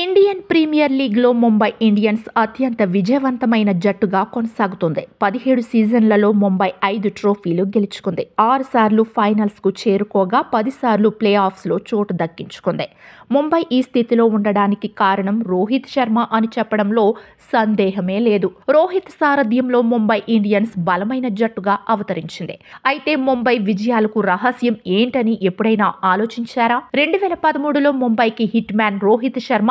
Indian premier లీగ్లో Mumbai Indians అత్యంత విజయవంతమైన జట్టుగా కొనసాగుతుంది పదిహేడు సీజన్లలో ముంబై ఐదు ట్రోఫీలు గెలుచుకుంది ఆరు సార్లు ఫైనల్స్కు చేరుకోగా పదిసార్లు ప్లే ఆఫ్స్లో చోటు దక్కించుకుంది ముంబై ఈ స్థితిలో ఉండడానికి కారణం రోహిత్ శర్మ అని చెప్పడంలో సందేహమే లేదు రోహిత్ సారథ్యంలో ముంబై ఇండియన్స్ బలమైన జట్టుగా అవతరించింది అయితే ముంబై విజయాలకు రహస్యం ఏంటని ఎప్పుడైనా ఆలోచించారా రెండు వేల పదమూడులో ముంబైకి hit man Rohit Sharma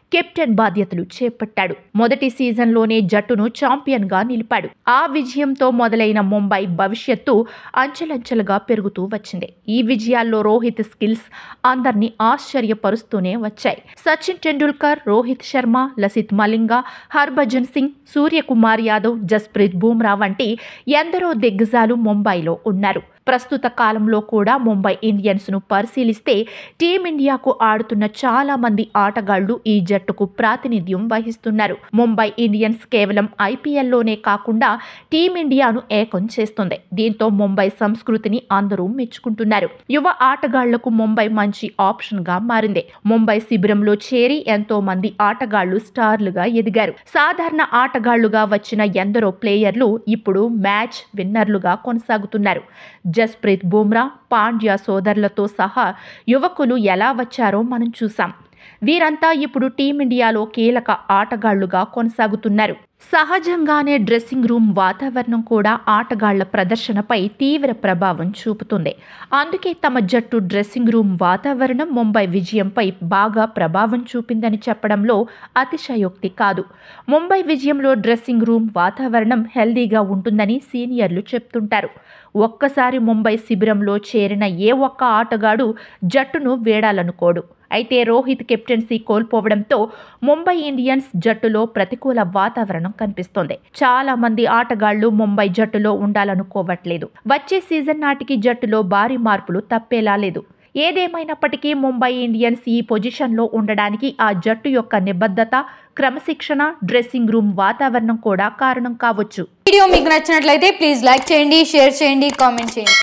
captain బాధ్యతలు చేపట్టాడు మొదటి సీజన్లోనే జట్టును ఛాంపియన్గా నిలిపాడు ఆ విజయంతో మొదలైన ముంబై భవిష్యత్తు అంచెలంచెలుగా పెరుగుతూ వచ్చింది ఈ విజయాల్లో రోహిత్ స్కిల్స్ అందరిని ఆశ్చర్యపరుస్తూనే వచ్చాయి సచిన్ టెండూల్కర్ రోహిత్ శర్మ లసిత్ మలింగా హర్భజన్ సింగ్ సూర్యకుమార్ యాదవ్ జస్ప్రీత్ బూమ్రా వంటి ఎందరో దిగ్గజాలు ముంబైలో ఉన్నారు ప్రస్తుత కాలంలో కూడా ముంబై ఇండియన్స్ను పరిశీలిస్తే టీమిండియాకు ఆడుతున్న చాలా మంది ఆటగాళ్లు ఈ జట్టు జట్టుకు ప్రాతినిధ్యం వహిస్తున్నారు ముంబై ఇండియన్స్ కేవలం ఐపీఎల్లోనే కాకుండా టీమిండియాను ఏకం చేస్తుంది దీంతో ముంబై సంస్కృతిని అందరూ మెచ్చుకుంటున్నారు యువ ఆటగాళ్లకు ముంబై మంచి ఆప్షన్గా మారింది ముంబై శిబిరంలో చేరి ఎంతో మంది ఆటగాళ్లు స్టార్లుగా ఎదిగారు సాధారణ ఆటగాళ్లుగా వచ్చిన ఎందరో ప్లేయర్లు ఇప్పుడు మ్యాచ్ విన్నర్లుగా కొనసాగుతున్నారు జస్ప్రీత్ బుమ్రా పాండ్యా సోదరులతో సహా యువకులు ఎలా వచ్చారో మనం చూసాం వీరంతా ఇప్పుడు టీమిండియాలో కీలక ఆటగాళ్లుగా కొనసాగుతున్నారు సహజంగానే డ్రెస్సింగ్ రూమ్ వాతావరణం కూడా ఆటగాళ్ల ప్రదర్శనపై తీవ్ర ప్రభావం చూపుతుంది అందుకే తమ జట్టు డ్రెస్సింగ్ రూమ్ వాతావరణం ముంబై విజయంపై బాగా ప్రభావం చూపిందని చెప్పడంలో అతిశయోక్తి కాదు ముంబై విజయంలో డ్రెస్సింగ్ రూమ్ వాతావరణం హెల్దీగా ఉంటుందని సీనియర్లు చెప్తుంటారు ఒక్కసారి ముంబై శిబిరంలో చేరిన ఏ ఒక్క ఆటగాడు జట్టును వేడాలనుకోడు అయితే రోహిత్ కెప్టెన్సీ కోల్పోవడంతో ముంబై ఇండియన్స్ జట్టులో ప్రతికూల వాతావరణం కనిపిస్తోంది చాలా మంది ఆటగాళ్లు ముంబై జట్టులో ఉండాలనుకోవట్లేదు వచ్చే సీజన్ నాటికి జట్టులో భారీ మార్పులు తప్పేలా లేదు ఏదేమైనప్పటికీ ముంబై ఇండియన్స్ ఈ పొజిషన్లో ఉండడానికి ఆ జట్టు యొక్క నిబద్ధత క్రమశిక్షణ డ్రెస్సింగ్ రూమ్ వాతావరణం కూడా కారణం కావచ్చు వీడియో మీకు నచ్చినట్లయితే ప్లీజ్ లైక్ చేయండి షేర్ చేయండి కామెంట్ చేయండి